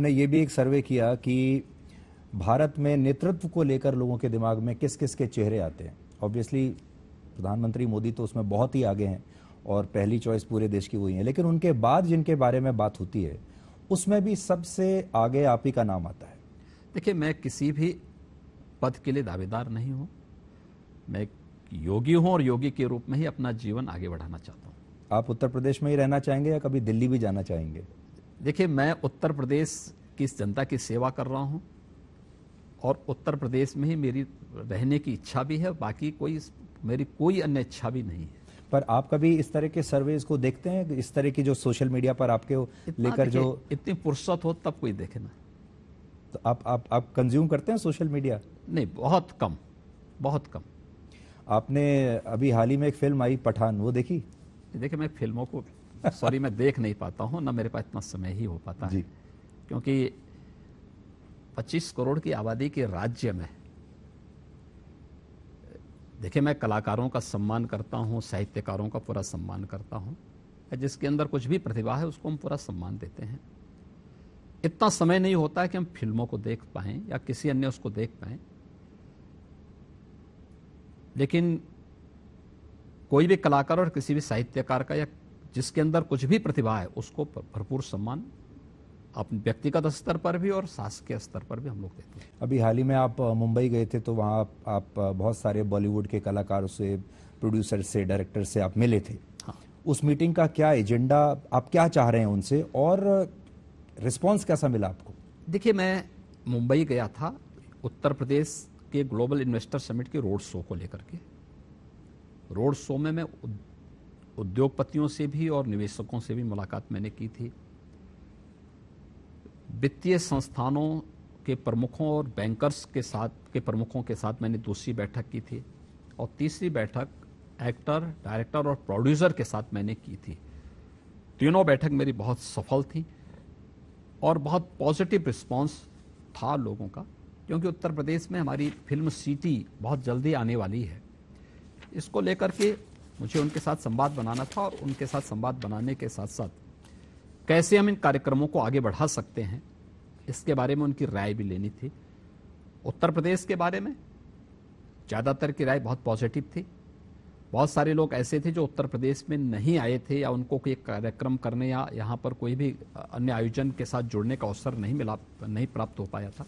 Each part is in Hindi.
हमने ये भी एक सर्वे किया कि भारत में नेतृत्व को लेकर लोगों के दिमाग में किस किस के चेहरे आते हैं ऑब्वियसली प्रधानमंत्री मोदी तो उसमें बहुत ही आगे हैं और पहली चॉइस पूरे देश की हुई है लेकिन उनके बाद जिनके बारे में बात होती है उसमें भी सबसे आगे आप ही का नाम आता है देखिए मैं किसी भी पद के लिए दावेदार नहीं हूँ मैं योगी हूँ और योगी के रूप में ही अपना जीवन आगे बढ़ाना चाहता हूँ आप उत्तर प्रदेश में ही रहना चाहेंगे या कभी दिल्ली भी जाना चाहेंगे देखिए मैं उत्तर प्रदेश की इस जनता की सेवा कर रहा हूँ और उत्तर प्रदेश में ही मेरी रहने की इच्छा भी है बाकी कोई मेरी कोई अन्य इच्छा भी नहीं है पर आप कभी इस तरह के सर्वेज को देखते हैं इस तरह की जो सोशल मीडिया पर आपके लेकर जो इतनी फुर्सत हो तब कोई देखे ना तो आप आप आप कंज्यूम करते हैं सोशल मीडिया नहीं बहुत कम बहुत कम आपने अभी हाल ही में एक फिल्म आई पठान वो देखी देखिए मैं फिल्मों को सॉरी मैं देख नहीं पाता हूँ ना मेरे पास इतना समय ही हो पाता है क्योंकि 25 करोड़ की आबादी के राज्य में देखिए मैं कलाकारों का सम्मान करता हूँ साहित्यकारों का पूरा सम्मान करता हूँ जिसके अंदर कुछ भी प्रतिभा है उसको हम पूरा सम्मान देते हैं इतना समय नहीं होता है कि हम फिल्मों को देख पाएं या किसी अन्य उसको देख पाएं लेकिन कोई भी कलाकार और किसी भी साहित्यकार का या जिसके अंदर कुछ भी प्रतिभा है उसको भरपूर सम्मान अपने व्यक्तिगत स्तर पर भी और शासकीय स्तर पर भी हम लोग देते हैं अभी हाल ही में आप मुंबई गए थे तो वहाँ आप बहुत सारे बॉलीवुड के कलाकारों से प्रोड्यूसर से डायरेक्टर से आप मिले थे हाँ। उस मीटिंग का क्या एजेंडा आप क्या चाह रहे हैं उनसे और रिस्पॉन्स कैसा मिला आपको देखिए मैं मुंबई गया था उत्तर प्रदेश के ग्लोबल इन्वेस्टर समिट के रोड शो को लेकर के रोड शो में मैं उद्योगपतियों से भी और निवेशकों से भी मुलाकात मैंने की थी वित्तीय संस्थानों के प्रमुखों और बैंकर्स के साथ के प्रमुखों के साथ मैंने दूसरी बैठक की थी और तीसरी बैठक एक्टर डायरेक्टर और प्रोड्यूसर के साथ मैंने की थी तीनों बैठक मेरी बहुत सफल थी और बहुत पॉजिटिव रिस्पांस था लोगों का क्योंकि उत्तर प्रदेश में हमारी फिल्म सिटी बहुत जल्दी आने वाली है इसको लेकर के मुझे उनके साथ संवाद बनाना था और उनके साथ संवाद बनाने के साथ साथ कैसे हम इन कार्यक्रमों को आगे बढ़ा सकते हैं इसके बारे में उनकी राय भी लेनी थी उत्तर प्रदेश के बारे में ज़्यादातर की राय बहुत पॉजिटिव थी बहुत सारे लोग ऐसे थे जो उत्तर प्रदेश में नहीं आए थे या उनको कोई कार्यक्रम करने या यहाँ पर कोई भी अन्य आयोजन के साथ जुड़ने का अवसर नहीं मिला नहीं प्राप्त हो पाया था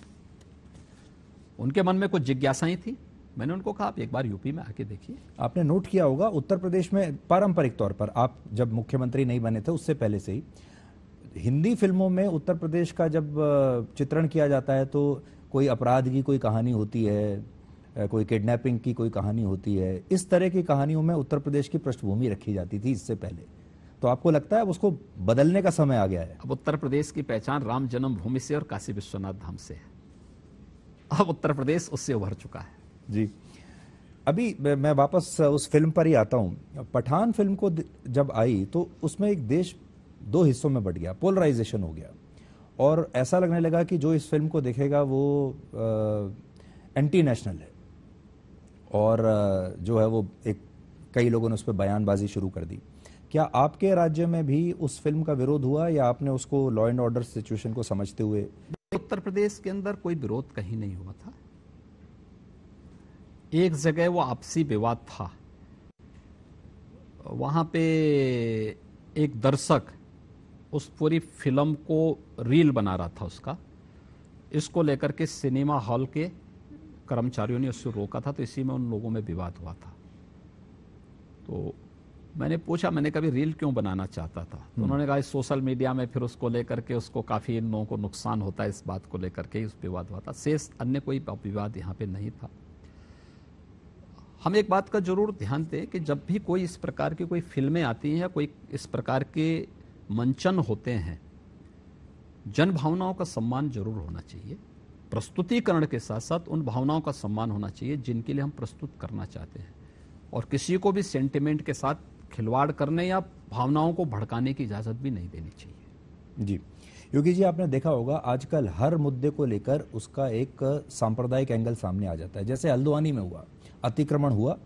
उनके मन में कुछ जिज्ञासाएं थी मैंने उनको कहा आप एक बार यूपी में आके देखिए आपने नोट किया होगा उत्तर प्रदेश में पारंपरिक तौर पर आप जब मुख्यमंत्री नहीं बने थे उससे पहले से ही हिंदी फिल्मों में उत्तर प्रदेश का जब चित्रण किया जाता है तो कोई अपराध की कोई कहानी होती है कोई किडनैपिंग की कोई कहानी होती है इस तरह की कहानियों में उत्तर प्रदेश की पृष्ठभूमि रखी जाती थी इससे पहले तो आपको लगता है अब उसको बदलने का समय आ गया है अब उत्तर प्रदेश की पहचान राम जन्मभूमि से और काशी विश्वनाथ धाम से है अब उत्तर प्रदेश उससे उभर चुका है जी अभी मैं वापस उस फिल्म पर ही आता हूँ पठान फिल्म को जब आई तो उसमें एक देश दो हिस्सों में बट गया पोलराइजेशन हो गया और ऐसा लगने लगा कि जो इस फिल्म को देखेगा वो आ, एंटी नेशनल है और जो है वो एक कई लोगों ने उस पर बयानबाजी शुरू कर दी क्या आपके राज्य में भी उस फिल्म का विरोध हुआ या आपने उसको लॉ एंड ऑर्डर सिचुएशन को समझते हुए उत्तर प्रदेश के अंदर कोई विरोध कहीं नहीं हुआ था एक जगह वो आपसी विवाद था वहाँ पे एक दर्शक उस पूरी फिल्म को रील बना रहा था उसका इसको लेकर के सिनेमा हॉल के कर्मचारियों ने उससे रोका था तो इसी में उन लोगों में विवाद हुआ था तो मैंने पूछा मैंने कभी रील क्यों बनाना चाहता था तो हम्म। उन्होंने कहा सोशल मीडिया में फिर उसको लेकर के उसको काफ़ी इन लोगों को नुकसान होता है इस बात को लेकर के उस विवाद हुआ था शेष अन्य कोई विवाद यहाँ पे नहीं था हम एक बात का जरूर ध्यान दें कि जब भी कोई इस प्रकार की कोई फिल्में आती हैं या कोई इस प्रकार के मंचन होते हैं जन भावनाओं का सम्मान जरूर होना चाहिए प्रस्तुतिकरण के साथ साथ उन भावनाओं का सम्मान होना चाहिए जिनके लिए हम प्रस्तुत करना चाहते हैं और किसी को भी सेंटिमेंट के साथ खिलवाड़ करने या भावनाओं को भड़काने की इजाज़त भी नहीं देनी चाहिए जी योगी जी आपने देखा होगा आजकल हर मुद्दे को लेकर उसका एक सांप्रदायिक एंगल सामने आ जाता है जैसे हल्द्वानी में हुआ अतिक्रमण हुआ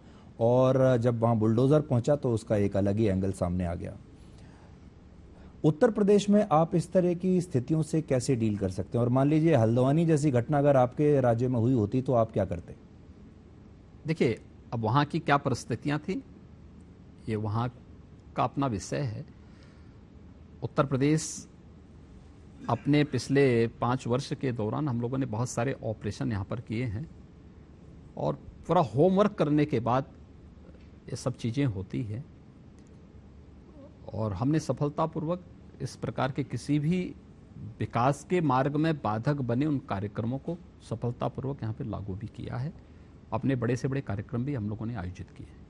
और जब वहां बुलडोज़र पहुंचा तो उसका एक अलग ही एंगल सामने आ गया उत्तर प्रदेश में आप इस तरह की स्थितियों से कैसे डील कर सकते हैं और मान लीजिए हल्द्वानी जैसी घटना अगर आपके राज्य में हुई होती तो आप क्या करते देखिए अब वहां की क्या परिस्थितियां थी ये वहां का अपना विषय है उत्तर प्रदेश अपने पिछले पाँच वर्ष के दौरान हम लोगों ने बहुत सारे ऑपरेशन यहाँ पर किए हैं और पूरा होमवर्क करने के बाद ये सब चीज़ें होती है और हमने सफलतापूर्वक इस प्रकार के किसी भी विकास के मार्ग में बाधक बने उन कार्यक्रमों को सफलतापूर्वक यहाँ पर लागू भी किया है अपने बड़े से बड़े कार्यक्रम भी हम लोगों ने आयोजित किए हैं